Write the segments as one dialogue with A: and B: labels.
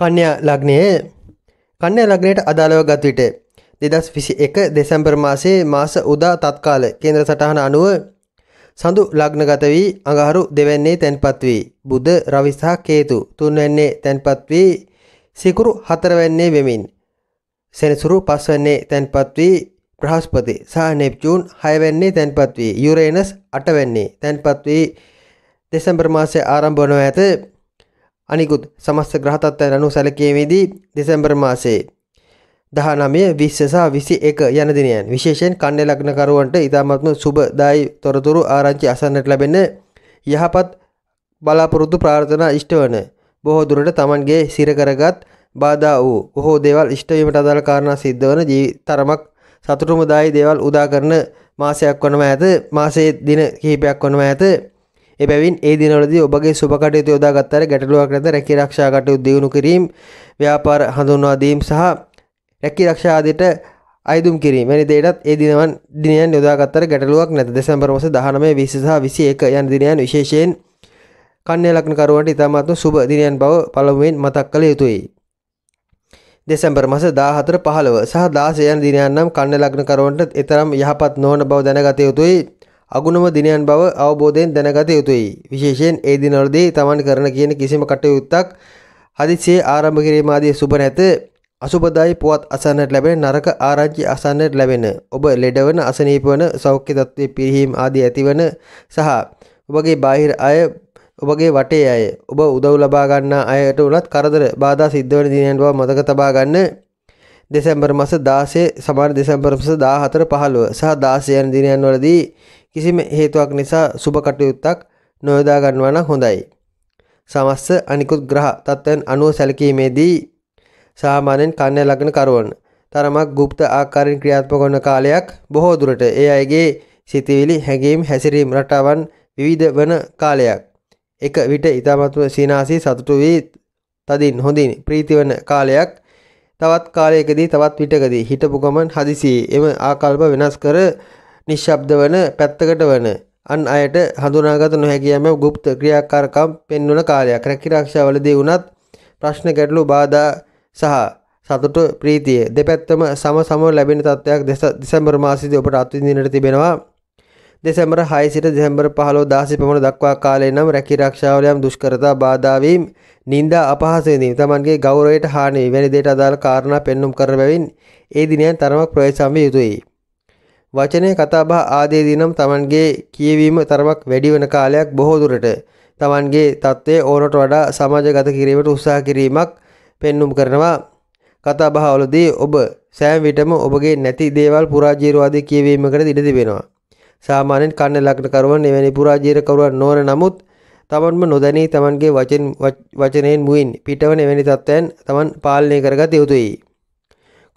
A: කන්‍යා ලග්නයේ කන්‍යා ලග්නයට අදාළව ගත් විට දෙදස් විසි එක දෙසැම්බර් මාසේ මාස උදා තත්කාල කේන්ද්‍ර සටහන අනුව සඳු ලග්නගත වී අඟහරු දෙවැන්නේ තැන්පත් වී බුද්ධ රවිසාහ කේතු තුන්වැන්නේ තැන්පත් වී සිකුරු හතරවැන්නේ වෙමින් සෙනසුරු පස්වැන්නේ තැන්පත් වී ප්‍රහස්පති සහ නෙප්චූන් හයවැන්නේ තැන්පත් වී යුරේනස් අටවැන්නේ තැන්පත් වී දෙසැම්බර් මාසය ආරම්භ වනව ඇත අනිකුත් සමස්ත ග්‍රහතත්වයන් අනුව සැලකීමේදී දෙසැම්බර් මාසේ 19 20 සහ 21 යන දිනයන් විශේෂයෙන් කන්නේ ලග්නකරුවන්ට ඉතාමත්ම සුබදායි තොරතුරු ආරංචි අසන්නට ලැබෙන යහපත් බලාපොරොත්තු ප්‍රාර්ථනා ඉෂ්ටවන බොහෝ දුරට Tamanගේ සිර කරගත් බාධා වූ බොහෝ දේවල් ඉෂ්ට වීමට අදාළ කාරණා සිද්ධ වන තරමක් සතුටුමදායි දේවල් උදා කරන මාසයක් වනව ඇත මාසයේ දින කිහිපයක් වනව ඇත එබැවින් ඒ දිනවලදී ඔබගේ සුබ කටයුතු යොදා ගත්තර ගැටලුවක් නැත රැකී ආරක්ෂා කටයුතු දියුණු කිරීම ව්‍යාපාර හඳුන්වා දීම සහ රැකී ආරක්ෂා ආදියට අයිදුම් කිරීම වැනි දේටත් ඒ දිනවන් දිනයන් යොදා ගත්තර ගැටලුවක් නැත දෙසැම්බර් මාස 19 20 සහ 21 යන දිනයන් විශේෂයෙන් කන්‍ය ලග්නකරුවන්ට ඉතාමත්ම සුබ දිනයන් බව පළමුවෙන් මතක් කළ යුතුයි. දෙසැම්බර් මස දාහතර පහළව සහ දාසයන් දිනයන්නම් කන්න ලග්නකරුවන්ට එතරම් යහපත් නොවන බව දැනගත යුතුයි අගුණම දිනයන් බව අවබෝධයෙන් දැනගත යුතුයි. විශේෂයෙන් ඒ දිනවලදී තමන් කරන කියන කිසිම කටයුත්තක් හදිසියේ ආරම්භ කිරීම ආදී සුබ නැත. අසුබදායි පුවත් අසන්නට ලැබෙන නරක ආරංචි අසන්නට ලැබෙන ඔබ ලෙඩවන අසනීපවන සෞඛ්‍ය තත්ත්වයේ පිරිහීම ආදී ඇතිවන සහ ඔබගේ බාහිර අය ඔබගේ වටේ අය ඔබ උදව් ලබා ගන්නා අයට උනත් කරදර බාධා සිද්ධ වෙන දිනයන් බව මතක තබා ගන්න. දෙසැම්බර් මාස 16 සමාන දෙසැම්බර් මාස 14 15 සහ 16 යන දිනයන් වලදී කිසිම හේතුවක් නිසා සුබ කටයුත්තක් නොයොදා ගන්නවා නම් හොඳයි. සමස්ත අනිකුත් ග්‍රහ තත්ත්වයන් අනුව සැලකීමේදී සාමාන්‍යයෙන් කන්‍ය ලග්න කරවන තරමක් গুপ্ত ආකාරයෙන් ක්‍රියාත්මක වන කාලයක් බොහෝ දුරට ඒ අයගේ සිතවිලි හැඟීම් හැසිරීම් රටාවන් විවිධ වන කාලයක්. එක විට ඉතාමත්ම සීනාසී සතුටු වී තදින් හොඳින් ප්‍රීතිවන කාලයක් තවත් කාලයකදී තවත් විටකදී හිටපු ගමන් හදිසියේ එම ආකල්ප වෙනස් කර නිශ්ශබ්ද වන පැත්තකට වන අන් අයට හඳුනාගත නොහැකියම ගුප්ත ක්‍රියාකාරකම් පෙන්වන කාලයක් රැකිරක්ෂාවලදී වුණත් ප්‍රශ්න ගැටලු බාධා සහ සතුට ප්‍රීතිය දෙපැත්තම සම සම ලැබෙන තත්ත්වයක් දෙසැම්බර් මාසයේදී ඔබට අත්විඳින්නට තිබෙනවා දෙසැම්බර් 6 සිට දෙසැම්බර් 15 16 පමණ දක්වා කාලය නම් රැකිරක්ෂාවල යම් දුෂ්කරතා බාධා වීම නිନ୍ଦා අපහාස වීම තමන්ගේ ගෞරවයට හානි වෙන දෙයට අදාළ කාරණා පෙන්눔 කර බැවින් ඒ දිනයන් තරමක් ප්‍රවේශම් විය යුතුයි වචනය කතාබහ ආදේදී නම් Tamanගේ කියවීම තරමක් වැඩි වෙන කාලයක් බොහෝ දුරට Tamanගේ தત્ත්වය ඕනට වඩා සමාජගත කිරීමට උත්සාහ කිරීමක් පෙන්눔 කරනවා කතාබහවලදී ඔබ සෑම විටම ඔබගේ නැති දේවල් පුරාජීරවාදී කියවීමකට ඉඩ තිබෙනවා සාමාන්‍යයෙන් කන්න ලක්න කරුවන් එවැනි පුරාජීරකරුවන් නොවන නමුත් තමන්ම නොදැනී තමන්ගේ වචනයෙන් මුයින් පිටවන එවැනි තත්ත්වයන් තමන් පාලනය කරගත යුතුයි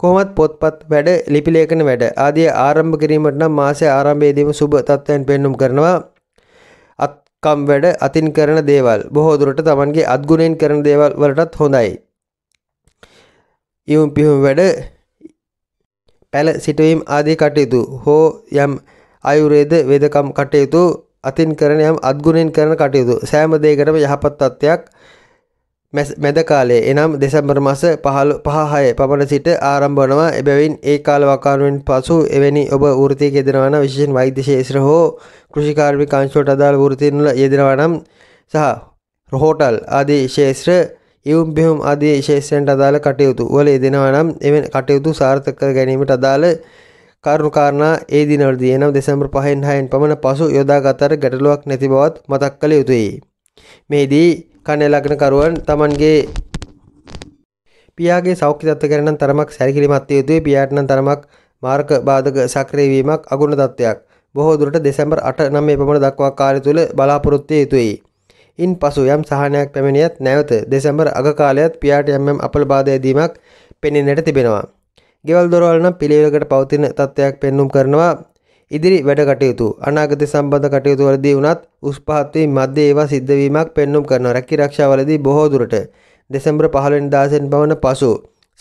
A: කොහොමත් පොත්පත් වැඩ ලිපිලේඛන වැඩ ආදී ආරම්භ කිරීමට නම් මාසයේ ආරම්භයේදීම සුබ තත්ත්වයන් පෙන්눔 කරනවා අත්කම් වැඩ අතින් කරන දේවල් බොහෝ දුරට Tamanගේ අත්ගුණයෙන් කරන දේවල් වලටත් හොඳයි. ඊම් පිහුම් වැඩ පැල සිටවීම ආදී කටයුතු හෝ යම් ආයුර්වේද වේදකම් කටයුතු අතින් කරන යම් අත්ගුණයෙන් කරන කටයුතු සෑම දෙයකටම යහපත් තත්ත්වයක් මැද කාලයේ එනම් දෙසැම්බර් මස පහළ පහහය පමණ සිට ආරම්භනවා එබැවින් ඒ කාලවකානුවෙන් පසු එවැනි ඔබ ෘතිය ගෙදෙනවන විශෂෙන් වෛද්‍ය ශේෂ්‍ර හෝ කෘෂිකාර්මික අංශෝට අදාළ ෘතින්ල යෙදෙනවනම් සහ රොහෝටල් ආදී ශේෂ්‍ර ඉවුම් බිහුම් ආදී ශේෂ්‍රයන්ට අදාළ කටයුතු වල යෙදෙනවනම් එම කටයුතු සාර්ථක ගැනීමට අදාළ කරුණුකාරණා ඒ දිනවලදී එනම් දෙසැම්බර් පහෙන් හයෙන් පමණ පසු යොදාගත් අතර ගැටලුවක් නැති බවත් මතක් කළ යුතුයි. මෙහිදී කණ්‍ය ලග්නකරුවන් තමන්ගේ පියාගේ සෞඛ්‍ය තත්ත්ව ගැන නම් තරමක් සැලකිලිමත් විය යුතුයි පියාට නම් තරමක් මාර්ග බාධක සක්‍රිය වීමක් අගුණ තත්ත්වයක් බොහෝ දුරට දෙසැම්බර් 8 9 පමණ දක්වා කාලය තුල බලාපොරොත්තු යුතුයි. ඉන් පසු යම් සහනයක් පැමිණියත් නැවත දෙසැම්බර් අග කාලයත් පියාට යම් යම් අපල බාධා දීමක් පෙනෙන්නට තිබෙනවා. ගෙවල් දොරවල් නම් පිළිවෙලකට පවතින තත්ත්වයක් පෙන්눔 කරනවා. ඉදිරි වැඩ කටයුතු අනාගත සම්බන්ධ කටයුතු වලදී වුණත් උස් පහත් වී මැද ඒවා සිද්ධවීමක් පෙන්눔 කරන රැකී ආරක්ෂාවලදී බොහෝ දුරට දෙසැම්බර් 15 වෙනිදා සෙන් පවන පසු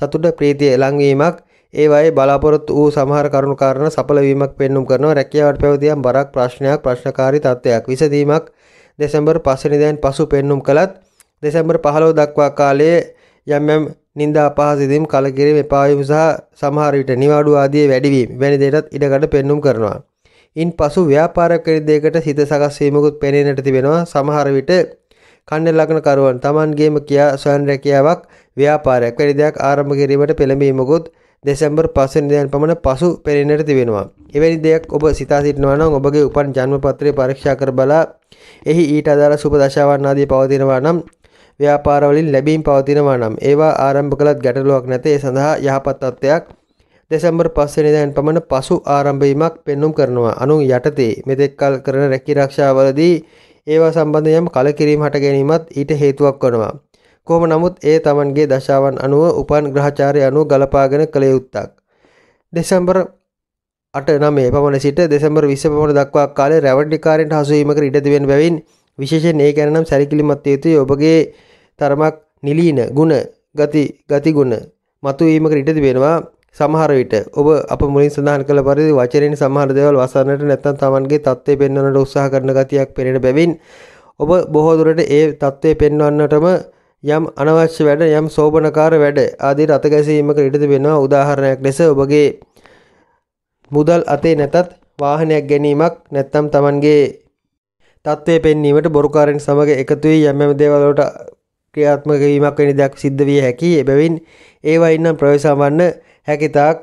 A: සතුට ප්‍රීතිය ලංවීමක් ඒවායේ බලාපොරොත්තු වූ සමහර කරුණු කාරණා සඵල වීමක් පෙන්눔 කරනවා රැකියාවට පැවතියම් බරක් ප්‍රශ්නයක් ප්‍රශ්නකාරී තත්ත්වයක් විසඳීමක් දෙසැම්බර් 5 වෙනිදාන් පසු පෙන්눔 කළත් දෙසැම්බර් 15 දක්වා කාලයේ යම් යම් නින්දා අපහාස දෙමින් කලකිරීම එපාවීම සහ සමහර විට නිවාඩු ආදී වැඩිවීම වැනි දේටත් ඉඩකඩ පෙන්눔 කරනවා. ඉන්පසු ව්‍යාපාර කරන දෙයකට හිත සකස් වීමකුත් පෙනෙන්නට තිබෙනවා. සමහර විට කන්න ලග්න කරුවන් Tamanගේම කියා සොයන රැකියාවක් ව්‍යාපාරයක් වැනි දෙයක් ආරම්භ කිරීමට පෙළඹීමකුත් දෙසැම්බර් 5 වෙනිදාන් පමණ පසු පෙනෙන්නට තිබෙනවා. එවැනි දෙයක් ඔබ සිතා සිටිනවා නම් ඔබගේ උපන් ජන්ම පත්‍රය පරීක්ෂා කර බලා එහි ඊට අදාළ සුබ දශාවන් ආදී පවතිනවා නම් ව්‍යාපාරවලින් ලැබීම් පවතිනවා නම් ඒවා ආරම්භ කළත් ගැටලුවක් නැත ඒ සඳහා යහපත් තත්ත්වයක් දෙසැම්බර් පස්සෙනිදැන් පමණ පසු ආරම්භීමක් පෙන්නුම් කරනවා අනුන් යටතේ මෙතෙක්කල් කරන රැකි රක්ෂාවලදී ඒවා සම්බන්ධ යම් කලකිරීම හට ගැනීමත් ඊට හේතුවක් වනවා. කොහොම නමුත් ඒ තමන්ගේ දශාවන් අනුව උපන් ග්‍රහචාරය අනුව ගලපාගෙන කළ යුත්තක්. දෙසැම්බර් අට නමේ පමණ සිට දෙසැම්බර් විස්ස පමණ දක්වා කාලේ රැවටිකාරෙන්ට හසුවීමකට ඉඩ දෙවෙන බැවින් විශේෂයෙන් ඒ ගැනනම් සැලකිලිමත් යුතුයි ඔබගේ තරමක් නිලීන ಗುಣ ගති ගති ගුණ මතුවීමකට ඉඩ තිබෙනවා සමහර විට ඔබ අප මුලින් සඳහන් කළ පරිදි වචනයෙන් සමහර දේවල් වසන්නට නැත්නම් Tamanගේ தත්ත්වය පෙන්වන්නට උත්සාහ කරන ගතියක් පෙනෙන බැවින් ඔබ බොහෝ දුරට ඒ தත්ත්වය පෙන්වන්නටම යම් අනවශ්‍ය වැඩ යම් සෝබනකාර වැඩ ආදී රත ගැසීමකට ඉඩ තිබෙනවා උදාහරණයක් ලෙස ඔබගේ මුදල් අතේ නැතත් වාහනයක් ගැනීමක් නැත්නම් Tamanගේ තත්ත්වය පෙන්වීමට බොරුකාරයන් සමග එකතු වී යම් යම් දේවල් වලට ක්‍රියාත්මක වීමක් වැනි දෙයක් සිද්ධ විය හැකියි. එබැවින් ඒවයින් නම් ප්‍රවේශම් වන්න හැකිතාක්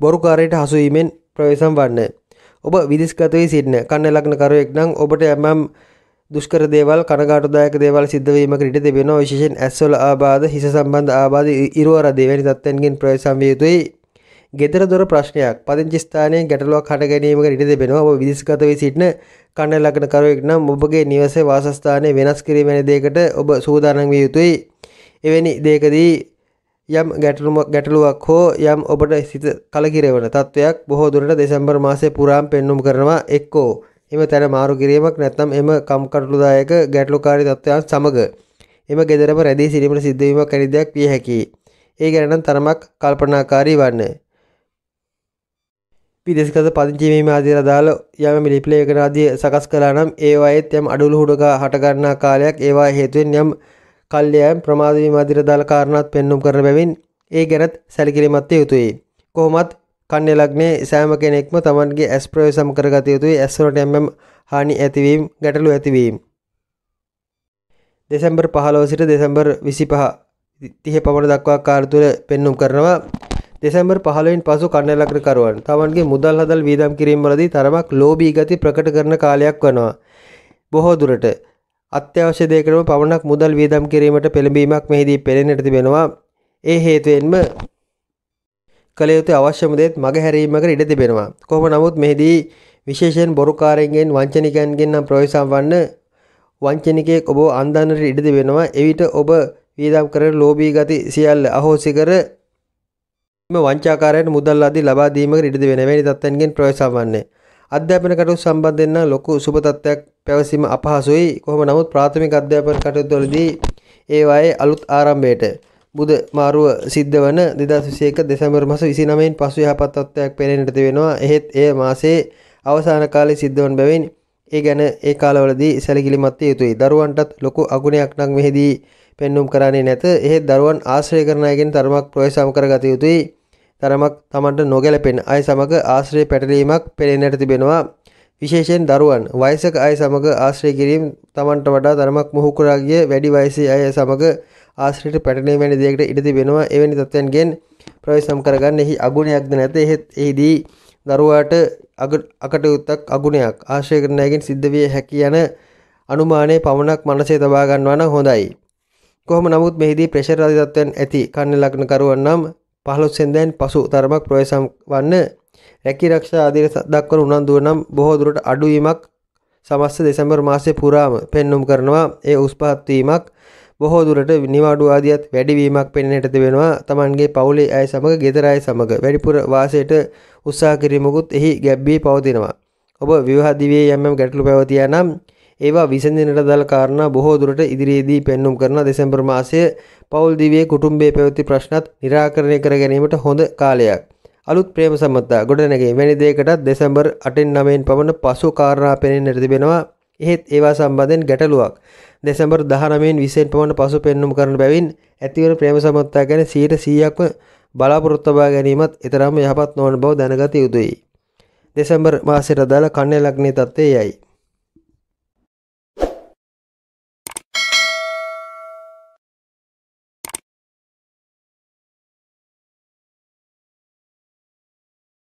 A: බොරුකාරයට හසු වීමෙන් ප්‍රවේශම් වන්න. ඔබ විදිස්ගත වී සිටින කන්න ලග්න කරුවෙක් නම් ඔබට යම් දුෂ්කර දේවල් කනගාටුදායක දේවල් සිද්ධ වීමකට ඉඩ තිබෙනවා විශේෂයෙන් ඇස්වල ආබාධ හිස සම්බන්ධ ආබාධ ඉරුවර දෙවැනි තත්ත්වයන්ගෙන් ප්‍රවේශම් විය යුතුයි ගෙදර දොර ප්‍රශ්නයක් පදිංචි ස්ථානයේ ගැටලුවක් හට ගැනීමකට ඉඩ දෙබෙනවා. ඔබ විදේශගත වී සිටින කන්න ලග්න කරුවෙක් නම් ඔබගේ නිවසේ වාසස්ථානය වෙනස් කිරීම වැනි දෙයකට ඔබ සූදානම් විය යුතුයි. එවැනි දෙයකදී යම් ගැටලුවක් හෝ යම් ඔබට සිත කලකිරවන තත්ත්වයක් බොහෝ දුරට දෙසැම්බර් මාසයේ පුරාම පෙන්눔 කරනවා එක්කෝ එම තැන මාරු කිරීමක් නැත්නම් එම කම්කටොළුදායක ගැටලුකාරී තත්ත්වයන් සමග එම ගෙදරම රැඳී සිටීමට සිද්ධවීමක් ඇනි දෙයක් විය හැකියි. ඒ ගැන නම් තරමක් කල්පනාකාරී වන්න. පිරිස්කත පදිංචිවීම අදිර අදාළ යම මිලිපලයකරාදී සකස් කරනම් ඒවායත් යම් අඩුල් හුඩක හටගන්නා කාලයක් ඒවා හේතුවෙන් යම් කල්්‍යයම් ප්‍රමාදවීම අදිර දාල කාරණත් පෙන්නුම් කර බැවින් ඒ ගැනත් සැලිකිලිමත්තය යුතුයි. කොහොමත් කන්නෙලක්නේ සෑම කෙනෙක්ම තමන්ගේ ඇස් ප්‍රයෝසම් කරගත යුතුයි ඇස්වනට එම්ම් හානි ඇතිවීම් ගැටලු ඇතිවීම්. දෙසැම්බර් පහලෝ සිට දෙසැම්බර් විසි පහ තිහ පමණ දක්වා කාර තුළ පෙන්නුම් කරනවා දෙසැම්බර් 15න් පසු කර්ණලග්‍රකරුවන් තමන්ගේ මුදල් හදල් වීදම් කිරීමවලදී තරමක් ලෝභී ගති ප්‍රකට කරන කාලයක් වනවා. බොහෝ දුරට අත්‍යවශ්‍ය දෙයකටම පමණක් මුදල් වීදම් කිරීමට පෙළඹීමක් මෙහිදී පෙළෙන්නට තිබෙනවා. ඒ හේතුවෙන්ම කළ යුතු අවශ්‍යම දේත් මගහැරීමකට ඉඩ තිබෙනවා. කොහොම නමුත් මෙහිදී විශේෂයෙන් බොරුකාරයන්ගෙන් වංචනිකයන්ගෙන් නම් ප්‍රවේශම් වන්න වංචනිකයෙක් ඔබ අන්දන්නට ඉඩ තිබෙනවා. එවිට ඔබ වීදම් කරන ලෝභී ගති සියල්ල අහෝසි කර මෙම වංචාකාරයට මුදල් ආදී ලබා දීමකට ඉඩ දෙන වැනි තත්ත්වයන්ගෙන් ප්‍රවේශම් වන්නේ. අධ්‍යාපන කටයුතු සම්බන්ධයෙන් නම් ලොකු සුබ තත්ත්වයක් පැවසීම අපහසුයි. කොහොම නමුත් ප්‍රාථමික අධ්‍යාපන කටයුතුවලදී ඒවායේ අලුත් ආරම්භයට බුද මාරුව සිද්ධ වන 2021 දෙසැම්බර් මාස 29 න් පසු යහපත් තත්ත්වයක් පෙනෙන්නට තිබෙනවා. එහෙත් එය මාසයේ අවසාන කාලයේ සිද්ධ වන බැවින් ඒ ගැන ඒ කාලවලදී සැලකිලිමත් යුතුයි. දරුවන්ටත් ලොකු අගුණයක් නම් මෙහිදී පෙන්눔 කරන්නේ නැත. එහෙත් දරුවන් ආශ්‍රය කරන අයගෙන් තරමක් ප්‍රවේශම් කරගත යුතුයි. තරමක් තමන්ට නොගැලපෙන අය සමග ආශ්‍රය පැටලීමක් පෙනෙන්නට තිබෙනවා විශේෂයෙන් දරුවන් වයසක අය සමග ආශ්‍රය කිරීම තමන්ට වඩා තරමක් මොහු කරා ගිය වැඩි වයසේ අය සමග ආශ්‍රයට පැටලීම වැනි දෙයකට ඉඩ තිබෙනවා එවැනි තත්ත්වයන්ගෙන් ප්‍රවේශම් කරගන්න එහි අගුණයක්ද නැත එහෙත් එහිදී දරුවාට අකටයුත්තක් අගුණයක් ආශ්‍රය කරනයගෙන් සිද්ධ විය හැකි යන අනුමානය පමණක් මනසේ තබා ගන්නවා නම් හොඳයි. කොහොම නමුත් මෙහිදී ප්‍රෙෂර් ආදී තත්ත්වයන් ඇති කන්න ලග්න කරුවන් නම් 15 සෙන්දෑන් පසු තරමක් ප්‍රවේශම් වන්න රැකී රක්ෂා ආදී දක්වන උනන්දුව නම් බොහෝ දුරට අඩුවීමක් සමස්ත දෙසැම්බර් මාසය පුරාම පෙන්눔 කරනවා ඒ උස් පහත් වීමක් බොහෝ දුරට නිවාඩු ආදියත් වැඩිවීමක් පෙන්වන්නට වෙනවා Tamanගේ පවුලේ අය සමග ගෙදර අය සමග වැඩිපුර වාසයට උත්සාහ කිරීමකුත් එහි ගැබ්වී පවතිනවා ඔබ විවාහ දිවියේ යම් යම් ගැටලු පැවතියා නම් ඒවා විසඳෙනට දල් කාරණා බොහෝ දුරට ඉදිරියේදී පෙන්눔 කරන දෙසැම්බර් මාසයේ පවුල් දිවියේ කුටුම්බයේ පැවති ප්‍රශ්නත් निराකරණය කර ගැනීමට හොඳ කාලයක්. අලුත් ප්‍රේම සම්බන්ධතා ගොඩනැගේ වැනි දෙයකටත් දෙසැම්බර් 8න් 9න් පමණ පසු කාරණා පෙනෙන්නට තිබෙනවා. එහෙත් ඒවා සම්බන්ධයෙන් ගැටලුවක්. දෙසැම්බර් 19න් 20න් පමණ පසු පෙන්눔 කරන බැවින් ඇතිවන ප්‍රේම සම්බන්ධතා ගැන 100%ක්ම බලාපොරොත්තු ලබා ගැනීමත් ඊතරම් යහපත් නොවන බව දැනගත යුතුයි. දෙසැම්බර් මාසයට අදාළ කන්නේ ලග්නයේ තත්ත්වය යයි.